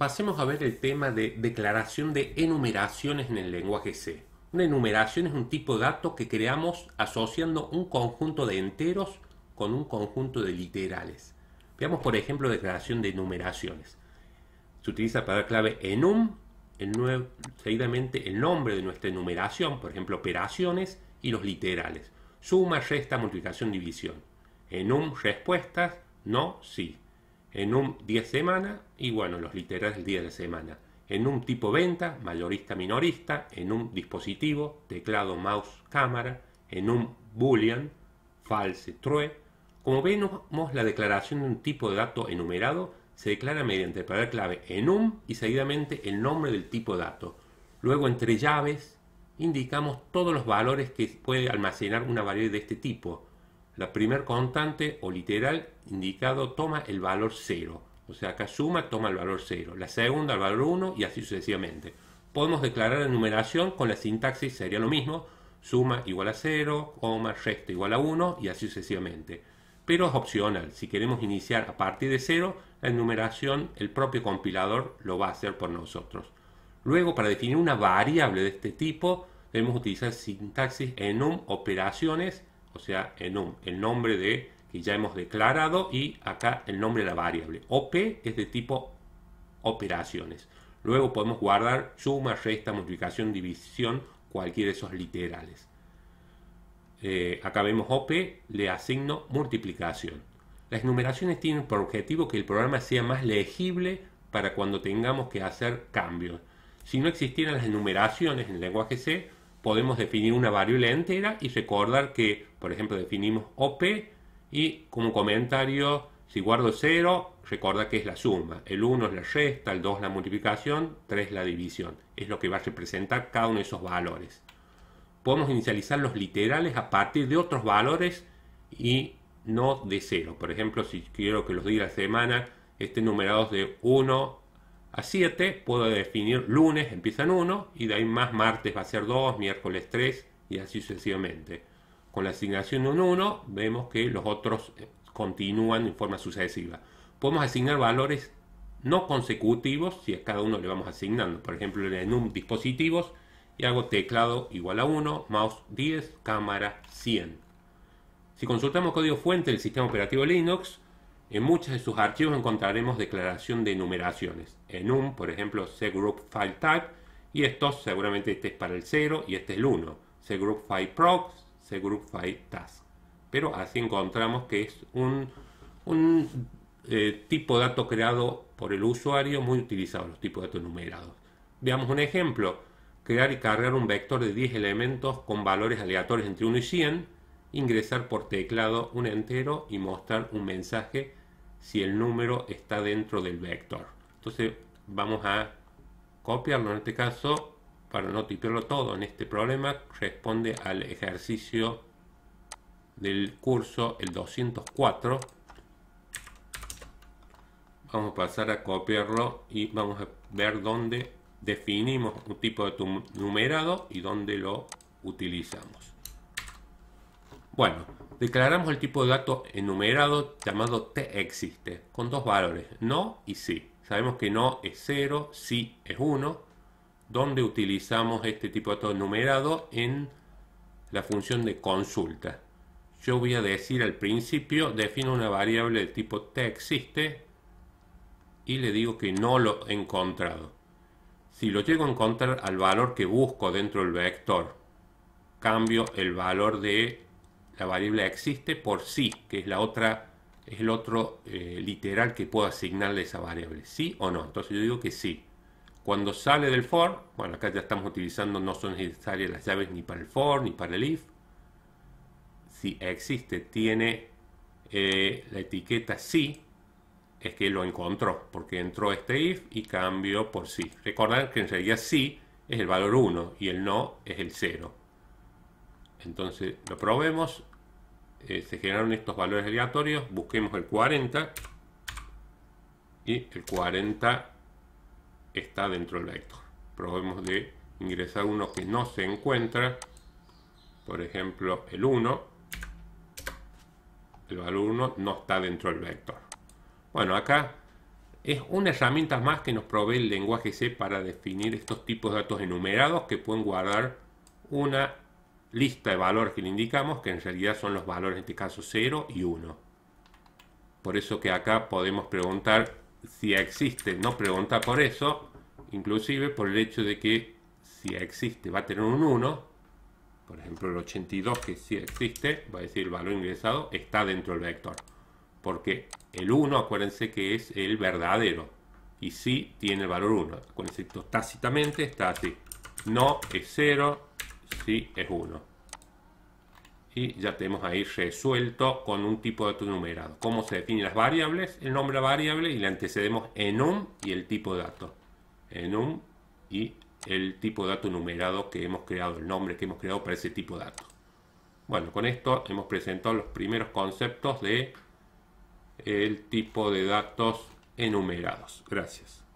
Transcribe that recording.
pasemos a ver el tema de declaración de enumeraciones en el lenguaje C. Una enumeración es un tipo de dato que creamos asociando un conjunto de enteros con un conjunto de literales. Veamos por ejemplo declaración de enumeraciones. Se utiliza para clave enum, seguidamente el nombre de nuestra enumeración, por ejemplo operaciones y los literales. Suma, resta, multiplicación, división. Enum, respuestas, no, sí en un 10 semana y bueno, los literales del día de semana. En un tipo venta, mayorista, minorista, en un dispositivo, teclado, mouse, cámara, en un boolean, false, true. Como vemos, la declaración de un tipo de dato enumerado se declara mediante el palabra clave enum y seguidamente el nombre del tipo de dato. Luego entre llaves indicamos todos los valores que puede almacenar una variable de este tipo la primer constante o literal indicado toma el valor 0. O sea, acá suma toma el valor 0, la segunda el valor 1 y así sucesivamente. Podemos declarar la numeración con la sintaxis, sería lo mismo, suma igual a 0, coma, resto igual a 1 y así sucesivamente. Pero es opcional, si queremos iniciar a partir de 0, la enumeración el propio compilador lo va a hacer por nosotros. Luego, para definir una variable de este tipo, debemos utilizar sintaxis enum operaciones o sea, enum, el nombre de que ya hemos declarado y acá el nombre de la variable. OP es de tipo operaciones. Luego podemos guardar suma, resta, multiplicación, división, cualquiera de esos literales. Eh, acá vemos OP, le asigno multiplicación. Las enumeraciones tienen por objetivo que el programa sea más legible para cuando tengamos que hacer cambios. Si no existieran las enumeraciones en el lenguaje C, podemos definir una variable entera y recordar que, por ejemplo, definimos OP y como comentario, si guardo 0, recuerda que es la suma. El 1 es la resta, el 2 la multiplicación, 3 la división. Es lo que va a representar cada uno de esos valores. Podemos inicializar los literales a partir de otros valores y no de 0. Por ejemplo, si quiero que los diga la semana, estén numerados de 1, a 7 puedo definir lunes empiezan 1 y de ahí más martes va a ser 2, miércoles 3 y así sucesivamente. Con la asignación de un 1 vemos que los otros eh, continúan en forma sucesiva. Podemos asignar valores no consecutivos si a cada uno le vamos asignando. Por ejemplo, en un dispositivos y hago teclado igual a 1, mouse 10, cámara 100. Si consultamos código fuente del sistema operativo Linux, en muchos de sus archivos encontraremos declaración de enumeraciones. En un, por ejemplo, cgroup file y estos seguramente este es para el 0 y este es el 1. cgroup file proc, file task. Pero así encontramos que es un, un eh, tipo de dato creado por el usuario muy utilizado, los tipos de datos numerados. Veamos un ejemplo. Crear y cargar un vector de 10 elementos con valores aleatorios entre 1 y 100. Ingresar por teclado un entero y mostrar un mensaje si el número está dentro del vector. Entonces vamos a copiarlo en este caso para no tipearlo todo en este problema responde al ejercicio del curso el 204 vamos a pasar a copiarlo y vamos a ver dónde definimos un tipo de numerado y dónde lo utilizamos bueno Declaramos el tipo de dato enumerado llamado texiste, con dos valores, no y sí. Sabemos que no es 0, sí es 1, donde utilizamos este tipo de dato enumerado en la función de consulta. Yo voy a decir al principio, defino una variable de tipo texiste, y le digo que no lo he encontrado. Si lo llego a encontrar al valor que busco dentro del vector, cambio el valor de la variable existe por sí, que es la otra, es el otro eh, literal que puedo asignarle a esa variable, sí o no. Entonces yo digo que sí. Cuando sale del for, bueno, acá ya estamos utilizando, no son necesarias las llaves ni para el for ni para el if. Si existe, tiene eh, la etiqueta sí, es que lo encontró, porque entró este if y cambió por sí. Recordar que en realidad sí es el valor 1 y el no es el 0. Entonces lo probemos. Eh, se generaron estos valores aleatorios, busquemos el 40 y el 40 está dentro del vector. Probemos de ingresar uno que no se encuentra, por ejemplo el 1, el valor 1 no está dentro del vector. Bueno, acá es una herramienta más que nos provee el lenguaje C para definir estos tipos de datos enumerados que pueden guardar una lista de valores que le indicamos, que en realidad son los valores en este caso 0 y 1. Por eso que acá podemos preguntar si existe, no pregunta por eso, inclusive por el hecho de que si existe va a tener un 1, por ejemplo el 82 que si existe, va a decir el valor ingresado está dentro del vector, porque el 1 acuérdense que es el verdadero y si tiene el valor 1, acuérdense tácitamente está así, no es 0, Sí, es 1. Y ya tenemos ahí resuelto con un tipo de enumerado. ¿Cómo se definen las variables? El nombre de la variable y le antecedemos enum y el tipo de dato. Enum y el tipo de dato numerado que hemos creado, el nombre que hemos creado para ese tipo de dato. Bueno, con esto hemos presentado los primeros conceptos de el tipo de datos enumerados. Gracias.